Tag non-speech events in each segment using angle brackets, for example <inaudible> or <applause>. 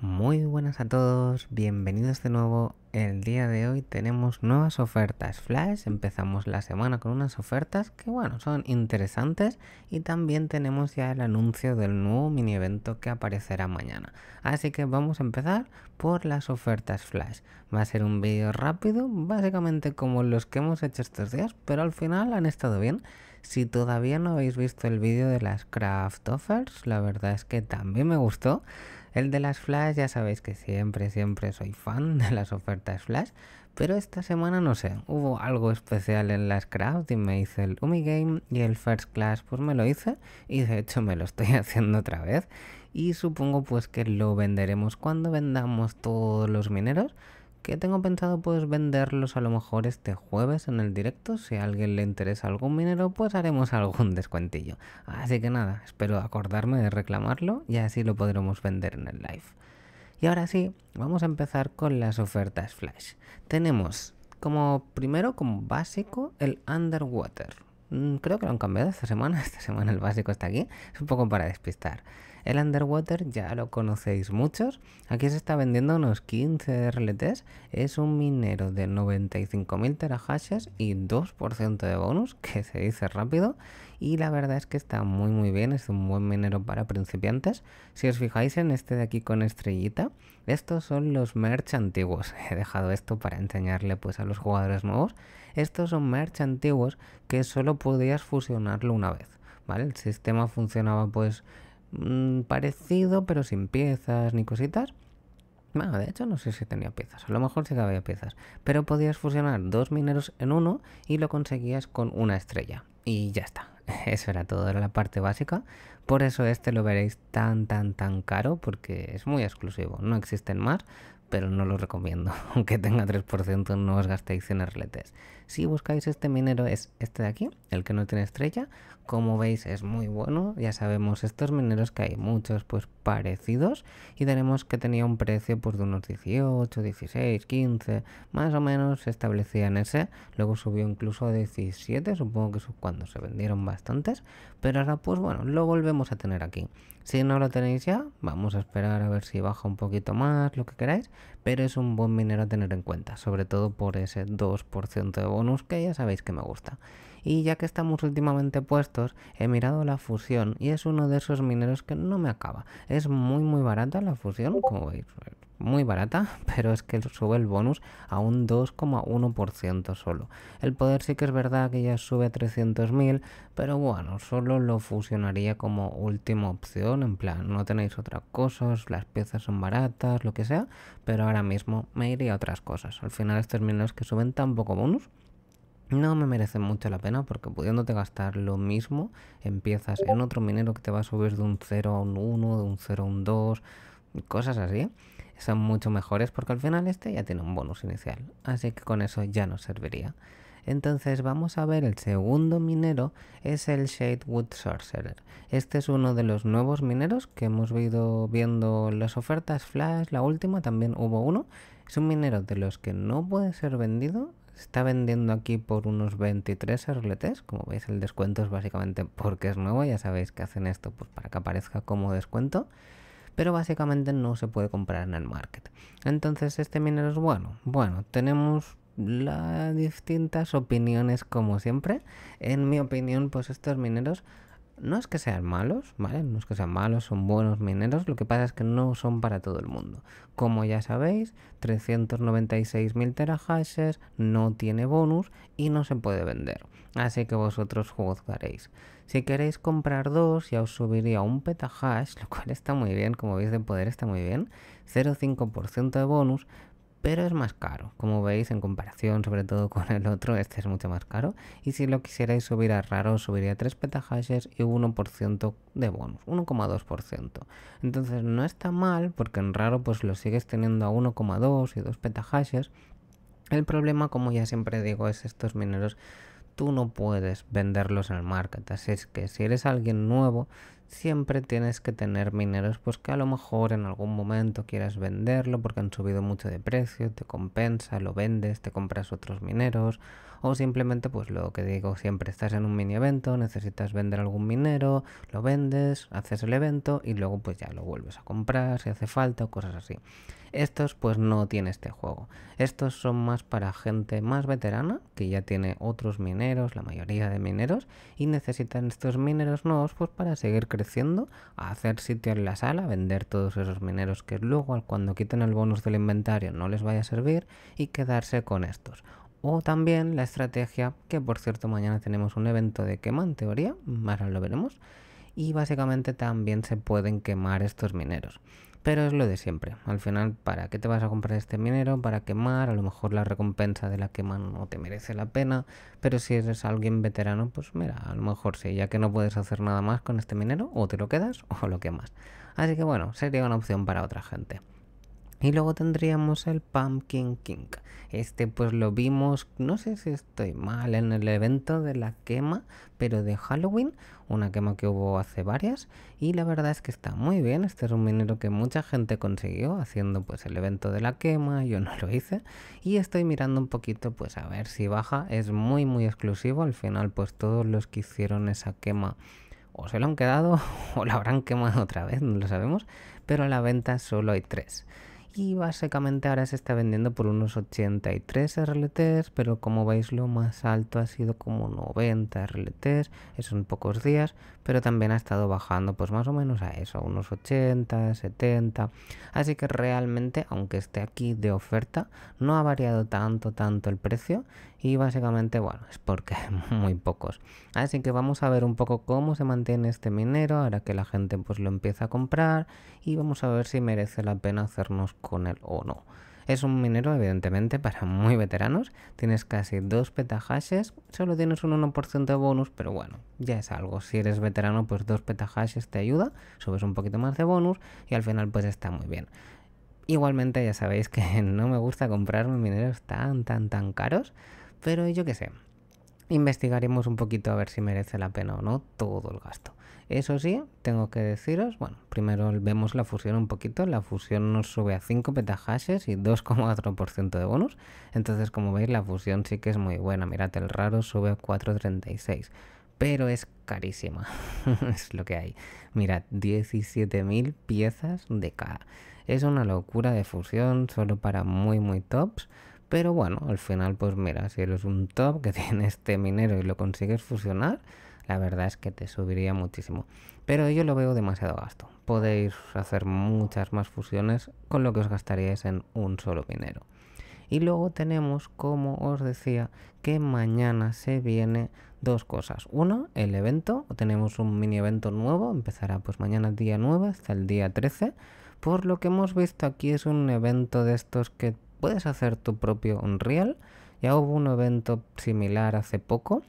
Muy buenas a todos, bienvenidos de nuevo. El día de hoy tenemos nuevas ofertas Flash, empezamos la semana con unas ofertas que bueno, son interesantes y también tenemos ya el anuncio del nuevo mini evento que aparecerá mañana. Así que vamos a empezar por las ofertas Flash. Va a ser un vídeo rápido, básicamente como los que hemos hecho estos días, pero al final han estado bien. Si todavía no habéis visto el vídeo de las craft offers, la verdad es que también me gustó. El de las flash, ya sabéis que siempre, siempre soy fan <laughs> de las ofertas flash, pero esta semana no sé, hubo algo especial en las craft y me hice el Umigame y el First Class, pues me lo hice y de hecho me lo estoy <laughs> haciendo otra vez y supongo pues que lo venderemos cuando vendamos todos los mineros que tengo pensado pues venderlos a lo mejor este jueves en el directo. Si a alguien le interesa algún minero, pues haremos <laughs> algún descuentillo. Así que nada, espero acordarme de reclamarlo y así lo podremos vender en el live. Y ahora sí, vamos a empezar con las ofertas flash. Tenemos como primero, como básico, el Underwater. Mm, creo que lo han cambiado esta semana, <laughs> esta semana el básico está aquí, es un poco para despistar. El Underwater ya lo conocéis muchos. Aquí se está vendiendo unos 15 RLTs. Es un minero de 95.000 terahashes y 2% de bonus, <laughs> que se dice rápido. Y la verdad es que está muy muy bien, es un buen minero para principiantes. Si os fijáis en este de aquí con estrellita, estos son los merch antiguos. <laughs> He dejado esto para enseñarle pues a los jugadores nuevos. Estos son merch antiguos que solo podías fusionarlo una vez. ¿Vale? El sistema funcionaba pues Mm, parecido, pero sin piezas ni cositas. Bueno, de hecho no sé si tenía piezas, a lo mejor sí que había piezas, pero podías fusionar dos mineros en uno y lo conseguías con una estrella. Y ya está, <laughs> eso era todo, era la parte básica. Por eso este lo veréis tan, tan, tan caro, porque es muy exclusivo, no existen más, pero no lo recomiendo. <laughs> Aunque tenga 3%, no os gastéis en arletes Si buscáis este minero, es este de aquí, el que no tiene estrella. Como veis es muy bueno, ya sabemos estos mineros que hay muchos pues parecidos y tenemos que tenía un precio pues de unos 18, 16, 15, más o menos se establecía en ese, luego subió incluso a 17, supongo que es cuando se vendieron bastantes, pero ahora pues bueno, lo volvemos a tener aquí. Si no lo tenéis ya, vamos a esperar a ver si baja un poquito más, lo que queráis, pero es un buen minero a tener en cuenta, sobre todo por ese 2% de bonus que ya sabéis que me gusta. Y ya que estamos últimamente puestos, he mirado la fusión y es uno de esos mineros que no me acaba. Es muy muy barata la fusión, como veis muy barata, <laughs> pero es que sube el bonus a un 2,1% solo. El poder sí que es verdad que ya sube a 300.000, pero bueno, solo lo fusionaría como última opción, en plan, no tenéis otras cosas, las piezas son baratas, lo que sea, pero ahora mismo me iría a otras cosas. Al final estos mineros que suben tan poco bonus no me merece mucho la pena porque pudiéndote gastar lo mismo, empiezas en otro minero que te va a subir de un 0 a un 1, de un 0 a un 2, cosas así. Son mucho mejores porque al final este ya tiene un bonus inicial, así que con eso ya nos serviría. Entonces vamos a ver el segundo minero, es el Shadewood Sorcerer. Este es uno de los nuevos mineros que hemos ido viendo las ofertas Flash, la última también hubo uno. Es un minero de los que no puede ser vendido, está vendiendo aquí por unos 23 RLTs. Como veis, el descuento es básicamente porque es nuevo. Ya sabéis que hacen esto pues, para que aparezca como descuento. Pero básicamente no se puede comprar en el market. Entonces, ¿este minero es bueno? Bueno, tenemos las distintas opiniones como siempre. En mi opinión, pues estos mineros no es que sean malos, ¿vale? No es que sean malos, son buenos mineros, lo que pasa es que no son para todo el mundo. Como ya sabéis, 396.000 terahashes, no tiene bonus y no se puede vender. Así que vosotros juzgaréis. Si queréis comprar dos, ya os subiría un petahash, lo cual está muy bien, como veis de poder está muy bien. 0,5% de bonus, pero es más caro. Como veis, en comparación sobre todo con el otro, este es mucho más caro. Y si lo quisierais subir a raro, subiría 3 petahashes y 1% de bonus, 1,2%. Entonces no está mal, porque en raro pues lo sigues teniendo a 1,2 y 2 petahashes. El problema, como ya siempre digo, es estos mineros tú no puedes venderlos en el market. Así es que si eres alguien nuevo, siempre tienes que tener mineros, pues que a lo mejor en algún momento quieras venderlo porque han subido mucho de precio, te compensa, lo vendes, te compras otros mineros o simplemente pues lo que digo siempre, estás en un mini evento, necesitas vender algún minero, lo vendes, haces el evento y luego pues ya lo vuelves a comprar si hace falta o cosas así. Estos pues no tiene este juego. Estos son más para gente más veterana que ya tiene otros mineros, la mayoría de mineros, y necesitan estos mineros nuevos pues para seguir creciendo, hacer sitio en la sala, vender todos esos mineros que luego cuando quiten el bonus del inventario no les vaya a servir y quedarse con estos. O también la estrategia, que por cierto mañana tenemos un evento de quema en teoría, más lo veremos. Y básicamente también se pueden quemar estos mineros. Pero es lo de siempre. Al final, ¿para qué te vas a comprar este minero? Para quemar, a lo mejor la recompensa de la quema no te merece la pena. Pero si eres alguien veterano, pues mira, a lo mejor sí, ya que no puedes hacer nada más con este minero, o te lo quedas o lo quemas. Así que bueno, sería una opción para otra gente. Y luego tendríamos el Pumpkin King. Este pues lo vimos, no sé si estoy mal, en el evento de la quema, pero de Halloween, una quema que hubo hace varias. Y la verdad es que está muy bien, este es un minero que mucha gente consiguió haciendo pues el evento de la quema, yo no lo hice. Y estoy mirando un poquito pues a ver si baja, es muy muy exclusivo, al final pues todos los que hicieron esa quema o se lo han quedado <laughs> o la habrán quemado otra vez, no lo sabemos, pero a la venta solo hay tres y básicamente ahora se está vendiendo por unos 83 RLTs, pero como veis lo más alto ha sido como 90 RLTs, eso en pocos días, pero también ha estado bajando pues más o menos a eso, unos 80, 70, así que realmente aunque esté aquí de oferta no ha variado tanto, tanto el precio y básicamente bueno, es porque <laughs> muy pocos. Así que vamos a ver un poco cómo se mantiene este minero ahora que la gente pues lo empieza a comprar y vamos a ver si merece la pena hacernos con él o no. Es un minero, evidentemente, para muy veteranos. Tienes casi dos petahashes, solo tienes un 1% de bonus, pero bueno, ya es algo. Si eres veterano, pues dos petahashes te ayuda, subes un poquito más de bonus y al final pues está muy bien. Igualmente ya sabéis que <laughs> no me gusta comprarme mineros tan, tan, tan caros, pero yo qué sé. Investigaremos un poquito a ver si merece la pena o no todo el gasto. Eso sí, tengo que deciros, bueno, primero vemos la fusión un poquito, la fusión nos sube a 5 petahashes y 2,4% de bonus, entonces como veis la fusión sí que es muy buena, mirad, el raro sube a 4,36, pero es carísima, <laughs> es lo que hay. Mirad, 17.000 piezas de cada. Es una locura de fusión solo para muy muy tops, pero bueno, al final pues mira, si eres un top que <laughs> tiene este minero y lo consigues fusionar, la verdad es que te subiría muchísimo. Pero yo lo veo demasiado gasto. Podéis hacer muchas más fusiones con lo que os gastaríais en un solo dinero. Y luego tenemos, como os decía, que mañana se viene dos cosas. Uno, el evento. Tenemos un mini evento nuevo. Empezará pues mañana día 9 hasta el día 13. Por lo que hemos visto aquí es un evento de estos que puedes hacer tu propio Unreal. Ya hubo un evento similar hace poco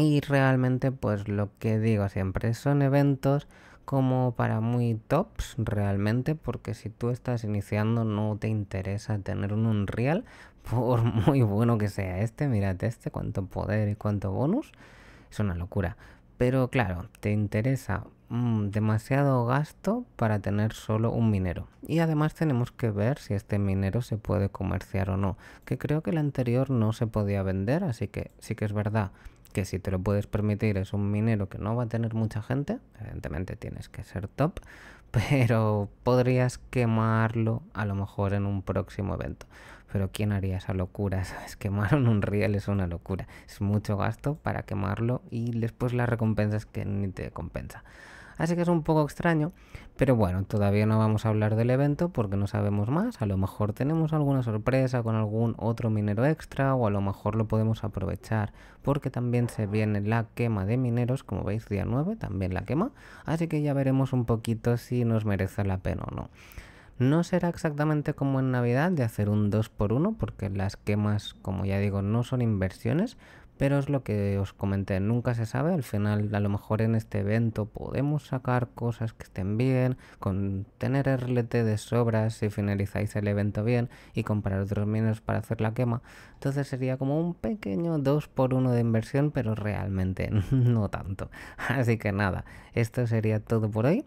y realmente, pues lo que digo siempre, son eventos como para muy tops realmente, porque si tú estás iniciando no te interesa tener un Unreal, <laughs> por muy bueno que sea este, mírate este, cuánto poder y cuánto bonus, es una locura. Pero claro, te interesa mm, demasiado gasto para tener solo un minero. Y además tenemos que ver si este minero se puede comerciar o no, que creo que el anterior no se podía vender, así que sí que es verdad que si te lo puedes permitir es un minero que no va a tener mucha gente, evidentemente tienes que ser top, <laughs> pero podrías quemarlo a lo mejor en un próximo evento. Pero ¿quién haría esa locura? <laughs> es Quemar un riel es una locura. Es mucho gasto para quemarlo y después la recompensa es que ni te compensa. Así que es un poco extraño, pero bueno, todavía no vamos a hablar del evento porque no sabemos más. A lo mejor tenemos alguna sorpresa con algún otro minero extra o a lo mejor lo podemos aprovechar porque también se viene la quema de mineros, como veis, día 9 también la quema. Así que ya veremos un poquito si nos merece la pena o no. No será exactamente como en Navidad de hacer un 2x1 porque las quemas, como ya digo, no son inversiones, pero es lo que os comenté, nunca se sabe, al final a lo mejor en este evento podemos sacar cosas que estén bien, con tener RLT de sobras si finalizáis el evento bien y comprar otros mineros para hacer la quema. Entonces sería como un pequeño 2 x 1 de inversión, pero realmente <laughs> no tanto. Así que nada, esto sería todo por hoy.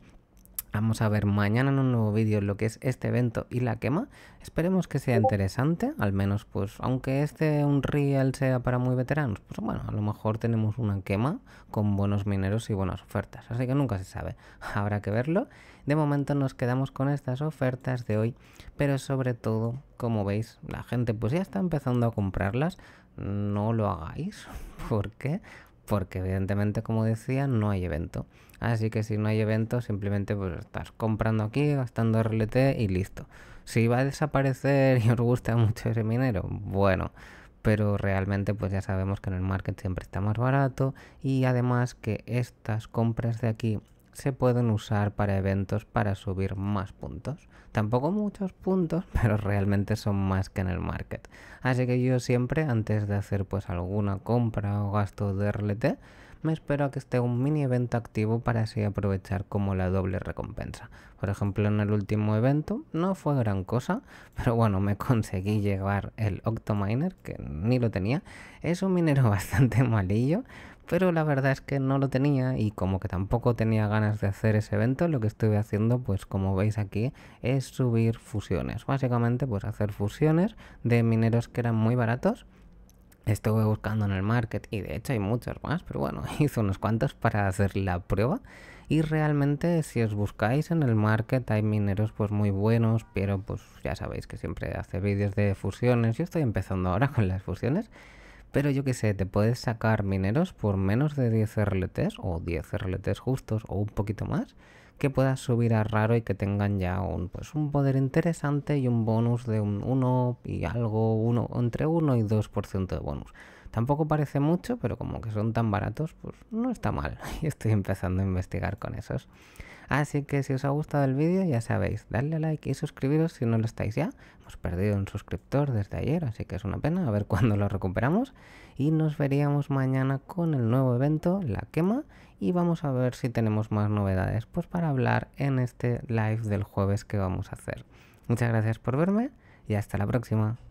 Vamos a ver mañana en un nuevo vídeo lo que es este evento y la quema. Esperemos que sea interesante, al menos pues aunque este un real sea para muy veteranos, pues bueno, a lo mejor tenemos una quema con buenos mineros y buenas ofertas, así que nunca se sabe, <laughs> habrá que verlo. De momento nos quedamos con estas ofertas de hoy, pero sobre todo, como veis, la gente pues ya está empezando a comprarlas, no lo hagáis, <laughs> ¿por qué? porque evidentemente, como decía, no hay evento. Así que si no hay evento, simplemente pues estás comprando aquí, gastando RLT y listo. Si va a desaparecer <laughs> y os gusta mucho ese minero, bueno, pero realmente pues ya sabemos que en el market siempre está más barato y además que estas compras de aquí se pueden usar para eventos para subir más puntos. Tampoco muchos puntos, <laughs> pero realmente son más que en el market. Así que yo siempre, antes de hacer pues alguna compra o gasto de RLT, me espero a que esté un mini evento activo para así aprovechar como la doble recompensa. Por ejemplo, en el último evento no fue gran cosa, <laughs> pero bueno, me conseguí llevar el Octominer, que ni lo tenía. Es un minero <laughs> bastante malillo, pero la verdad es que no lo tenía y como que tampoco tenía ganas de hacer ese evento, lo que estuve haciendo, pues como veis aquí, es subir fusiones. Básicamente, pues hacer fusiones de mineros que eran muy baratos. Estuve buscando en el market y de hecho hay muchos más, pero bueno, <laughs> hice unos cuantos para hacer la prueba. Y realmente si os buscáis en el market hay mineros pues muy buenos, pero pues ya sabéis que siempre hace vídeos de fusiones. Yo estoy empezando ahora <laughs> con las fusiones pero yo qué sé, te puedes sacar mineros por menos de 10 RLTs o 10 RLTs justos o un poquito más que puedas subir a raro y que tengan ya un, pues, un poder interesante y un bonus de un 1 y algo, uno, entre 1 y 2% de bonus. Tampoco parece mucho, pero como que son tan baratos, pues no está mal. <laughs> Y estoy empezando a investigar con esos. Así que si os ha gustado el vídeo, ya sabéis, darle a like y suscribiros si no lo estáis ya. Hemos perdido un suscriptor desde ayer, así que es una pena, a ver <laughs> cuándo lo recuperamos. Y nos veríamos mañana con el nuevo evento, La Quema, y vamos a ver si tenemos más novedades, pues para hablar en este live del jueves que vamos a hacer. Muchas gracias por verme y hasta la próxima.